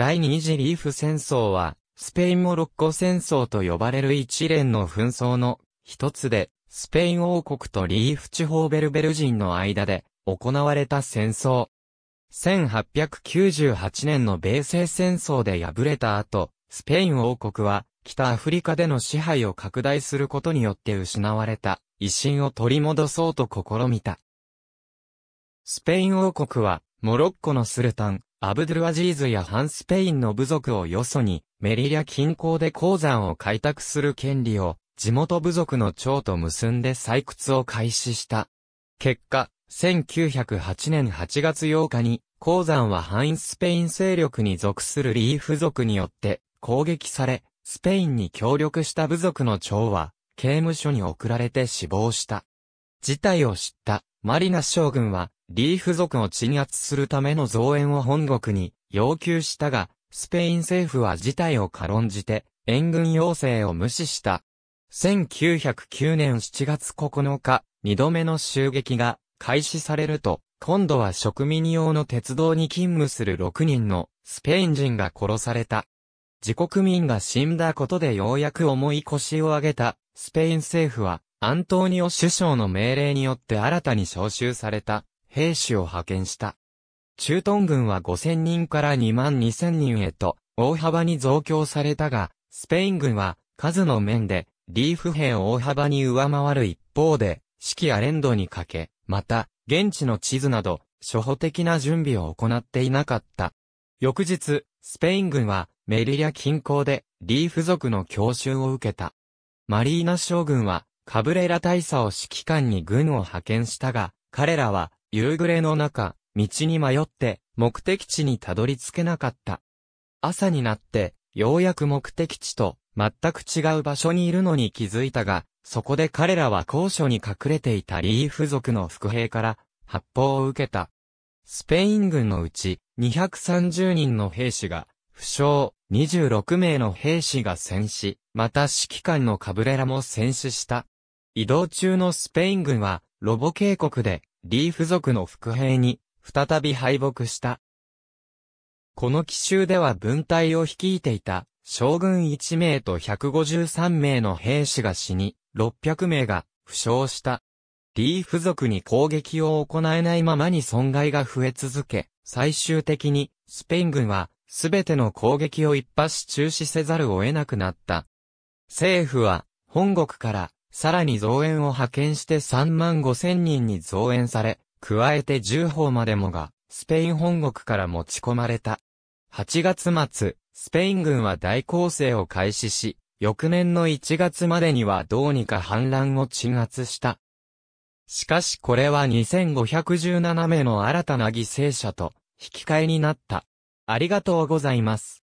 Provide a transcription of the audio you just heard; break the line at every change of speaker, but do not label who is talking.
第二次リーフ戦争は、スペイン・モロッコ戦争と呼ばれる一連の紛争の一つで、スペイン王国とリーフ地方ベルベル人の間で行われた戦争。1898年の米西戦争で敗れた後、スペイン王国は北アフリカでの支配を拡大することによって失われた威信を取り戻そうと試みた。スペイン王国はモロッコのスルタン、アブドゥルアジーズや反スペインの部族をよそに、メリリア近郊で鉱山を開拓する権利を、地元部族の長と結んで採掘を開始した。結果、1908年8月8日に、鉱山は反スペイン勢力に属するリーフ族によって攻撃され、スペインに協力した部族の長は、刑務所に送られて死亡した。事態を知ったマリナ将軍は、リーフ族を鎮圧するための増援を本国に要求したが、スペイン政府は事態を軽んじて、援軍要請を無視した。1909年7月9日、二度目の襲撃が開始されると、今度は植民用の鉄道に勤務する6人のスペイン人が殺された。自国民が死んだことでようやく重い腰を上げたスペイン政府はアントーニオ首相の命令によって新たに招集された兵士を派遣した。駐屯軍は5000人から2万2000人へと大幅に増強されたが、スペイン軍は数の面でリーフ兵を大幅に上回る一方で、指揮やンドにかけ、また、現地の地図など、初歩的な準備を行っていなかった。翌日、スペイン軍はメリリア近郊でリーフ族の強襲を受けた。マリーナ将軍はカブレラ大佐を指揮官に軍を派遣したが、彼らは夕暮れの中、道に迷って、目的地にたどり着けなかった。朝になって、ようやく目的地と、全く違う場所にいるのに気づいたが、そこで彼らは高所に隠れていたリーフ族の副兵から、発砲を受けた。スペイン軍のうち、230人の兵士が、負傷、26名の兵士が戦死、また指揮官のカブレラも戦死した。移動中のスペイン軍は、ロボ渓谷で、リーフ族の伏兵に、再び敗北した。この奇襲では軍隊を率いていた、将軍1名と153名の兵士が死に、600名が負傷した。リーフ族に攻撃を行えないままに損害が増え続け、最終的にスペイン軍はすべての攻撃を一発中止せざるを得なくなった。政府は本国からさらに増援を派遣して3万5千人に増援され、加えて10砲までもが、スペイン本国から持ち込まれた。8月末、スペイン軍は大攻勢を開始し、翌年の1月までにはどうにか反乱を鎮圧した。しかしこれは2517名の新たな犠牲者と、引き換えになった。ありがとうございます。